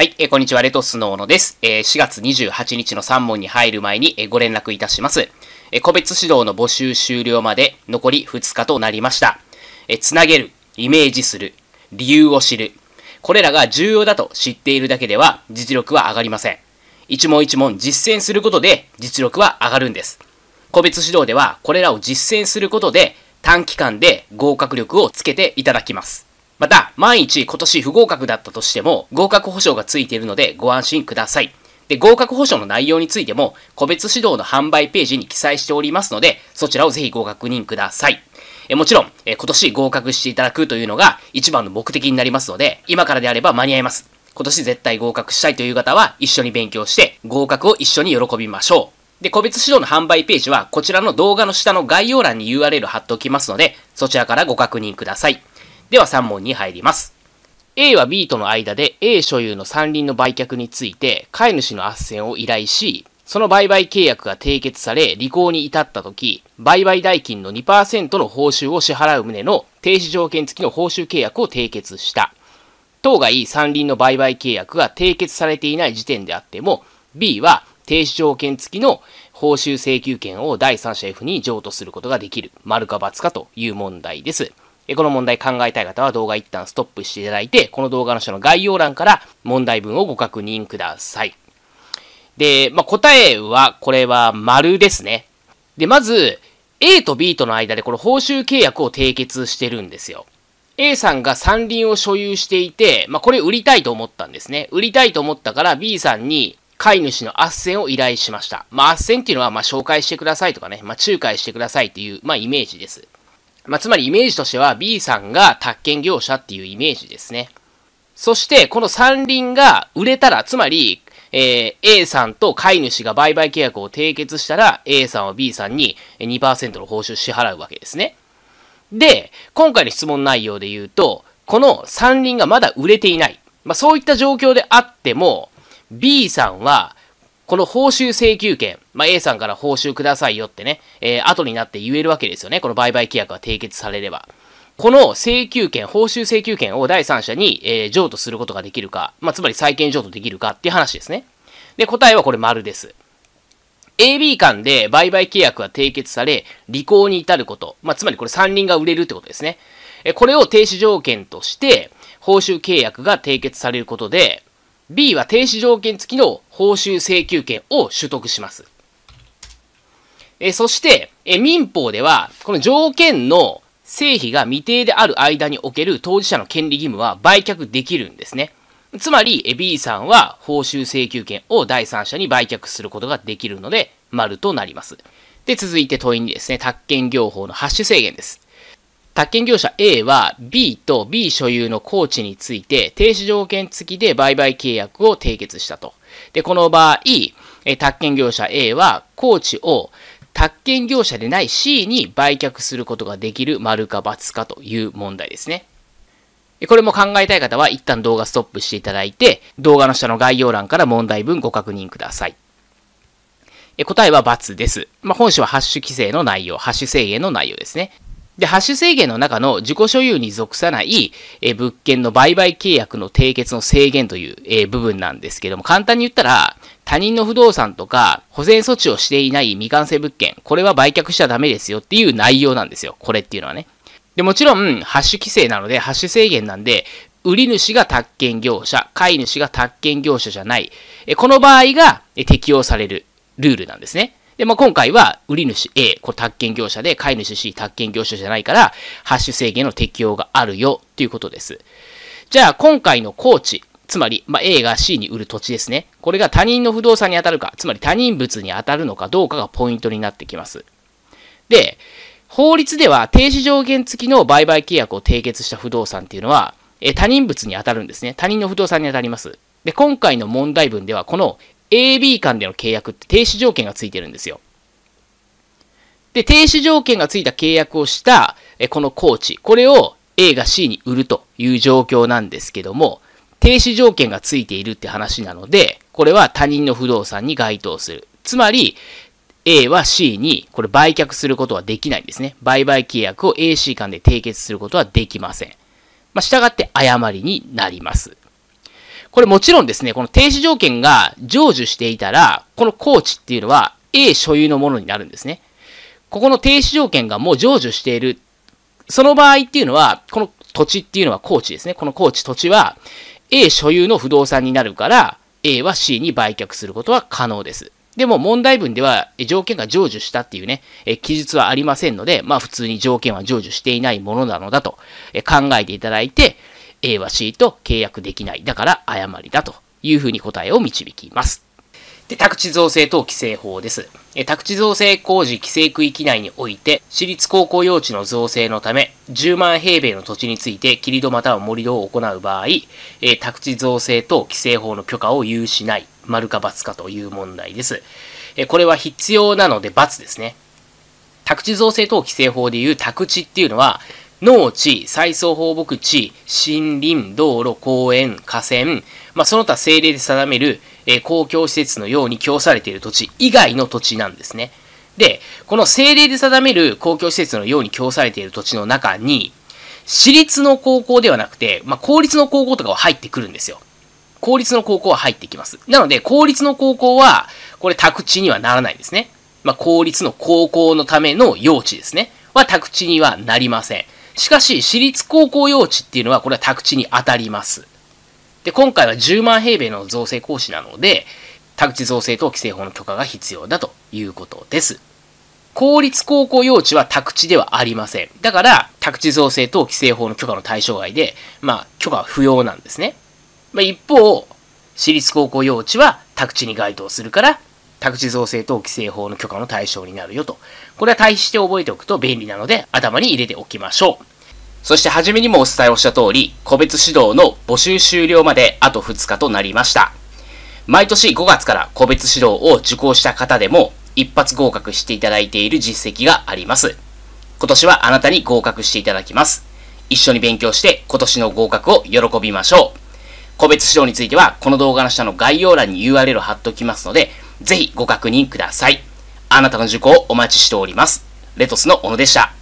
はい、えー、こんにちは、レトスの小野です。えー、4月28日の3問に入る前に、えー、ご連絡いたします。え個別指導の募集終了まで残り2日となりました。えつなげる、イメージする、理由を知る。これらが重要だと知っているだけでは実力は上がりません。一問一問実践することで実力は上がるんです。個別指導ではこれらを実践することで短期間で合格力をつけていただきます。また、万一今年不合格だったとしても、合格保証がついているのでご安心ください。で、合格保証の内容についても、個別指導の販売ページに記載しておりますので、そちらをぜひご確認ください。えもちろん、え今年合格していただくというのが一番の目的になりますので、今からであれば間に合います。今年絶対合格したいという方は、一緒に勉強して、合格を一緒に喜びましょう。で、個別指導の販売ページは、こちらの動画の下の概要欄に URL 貼っておきますので、そちらからご確認ください。では3問に入ります。A は B との間で A 所有の山林の売却について飼い主の斡旋を依頼し、その売買契約が締結され履行に至った時、売買代金の2%の報酬を支払う旨の停止条件付きの報酬契約を締結した。当該山林の売買契約が締結されていない時点であっても、B は停止条件付きの報酬請求権を第三者 F に譲渡することができる。丸か×かという問題です。えこの問題考えたい方は動画一旦ストップしていただいて、この動画の下の概要欄から問題文をご確認ください。で、まあ、答えは、これは丸ですね。で、まず、A と B との間でこの報酬契約を締結してるんですよ。A さんが山林を所有していて、まあ、これ売りたいと思ったんですね。売りたいと思ったから B さんに飼い主の斡旋を依頼しました。まあ、斡旋っていうのは、ま、紹介してくださいとかね、まあ、仲介してくださいっていう、まあ、イメージです。まあ、つまりイメージとしては B さんが宅建業者っていうイメージですね。そして、この山林が売れたら、つまり、えー、A さんと飼い主が売買契約を締結したら、A さんは B さんに2%の報酬支払うわけですね。で、今回の質問内容で言うと、この山林がまだ売れていない。まあ、そういった状況であっても、B さんはこの報酬請求権、まあ、A さんから報酬くださいよってね、えー、後になって言えるわけですよね。この売買契約が締結されれば。この請求権、報酬請求権を第三者に、えー、譲渡することができるか、まあ、つまり債権譲渡できるかっていう話ですね。で、答えはこれ丸です。AB 間で売買契約が締結され、履行に至ること。まあ、つまりこれ3輪が売れるってことですね。これを停止条件として、報酬契約が締結されることで、B は停止条件付きの報酬請求権を取得します。えそして、え民法では、この条件の成否が未定である間における当事者の権利義務は売却できるんですね。つまり、B さんは報酬請求権を第三者に売却することができるので、丸となります。で、続いて問いにですね、宅建業法の発ュ制限です。宅建業者 A は B と B 所有のー地について停止条件付きで売買契約を締結したと。で、この場合、宅建業者 A はー地を宅建業者でない C に売却することができる丸か×かという問題ですね。これも考えたい方は一旦動画ストップしていただいて、動画の下の概要欄から問題文ご確認ください。答えは×です。まあ、本書はハッシュ規制の内容、ハッシュ制限の内容ですね。で、ハッシュ制限の中の自己所有に属さない、え物件の売買契約の締結の制限という、え部分なんですけども、簡単に言ったら、他人の不動産とか保全措置をしていない未完成物件、これは売却しちゃダメですよっていう内容なんですよ。これっていうのはね。で、もちろん、ハッシュ規制なので、ハッシュ制限なんで、売り主が宅建業者、買い主が宅建業者じゃない。この場合が適用されるルールなんですね。で、まあ、今回は、売り主 A、これ宅建業者で、買い主 C、宅建業者じゃないから、ハッシュ制限の適用があるよ、ということです。じゃあ、今回の高知、つまり、まあ、A が C に売る土地ですね。これが他人の不動産に当たるか、つまり他人物に当たるのかどうかがポイントになってきます。で、法律では停止上限付きの売買契約を締結した不動産っていうのは、え他人物に当たるんですね。他人の不動産に当たります。で、今回の問題文では、この AB 間での契約って停止条件がついてるんですよ。で、停止条件がついた契約をした、えこのコーチ、これを A が C に売るという状況なんですけども、停止条件がついているって話なので、これは他人の不動産に該当する。つまり、A は C にこれ売却することはできないんですね。売買契約を AC 間で締結することはできません。まあ、従って誤りになります。これもちろんですね、この停止条件が成就していたら、このコーチっていうのは A 所有のものになるんですね。ここの停止条件がもう成就している。その場合っていうのは、この土地っていうのは高知ですね。この高知土地は A 所有の不動産になるから、A は C に売却することは可能です。でも問題文では条件が成就したっていうね、え記述はありませんので、まあ普通に条件は成就していないものなのだと考えていただいて、A は C と契約できない。だから誤りだというふうに答えを導きます。で、宅地造成等規制法です。宅地造成工事規制区域内において、私立高校用地の造成のため、10万平米の土地について、切り戸または盛り土を行う場合、え宅地造成等規制法の許可を有しない、丸か×かという問題です。えこれは必要なので×ですね。宅地造成等規制法でいう宅地っていうのは、農地、再送放牧地、森林、道路、公園、河川、まあ、その他政令で定める、えー、公共施設のように供されている土地以外の土地なんですね。で、この政令で定める公共施設のように供されている土地の中に、私立の高校ではなくて、まあ、公立の高校とかは入ってくるんですよ。公立の高校は入ってきます。なので、公立の高校は、これ宅地にはならないんですね。まあ、公立の高校のための用地ですね。は宅地にはなりません。しかし、私立高校用地っていうのは、これは宅地に当たります。で、今回は10万平米の造成行使なので、宅地造成等規制法の許可が必要だということです。公立高校用地は宅地ではありません。だから、宅地造成等規制法の許可の対象外で、まあ、許可は不要なんですね。まあ、一方、私立高校用地は宅地に該当するから、宅地造成等規制法の許可の対象になるよと。これは対して覚えておくと便利なので、頭に入れておきましょう。そして初めにもお伝えをした通り、個別指導の募集終了まであと2日となりました。毎年5月から個別指導を受講した方でも、一発合格していただいている実績があります。今年はあなたに合格していただきます。一緒に勉強して今年の合格を喜びましょう。個別指導については、この動画の下の概要欄に URL を貼っておきますので、ぜひご確認ください。あなたの受講をお待ちしております。レトスの小野でした。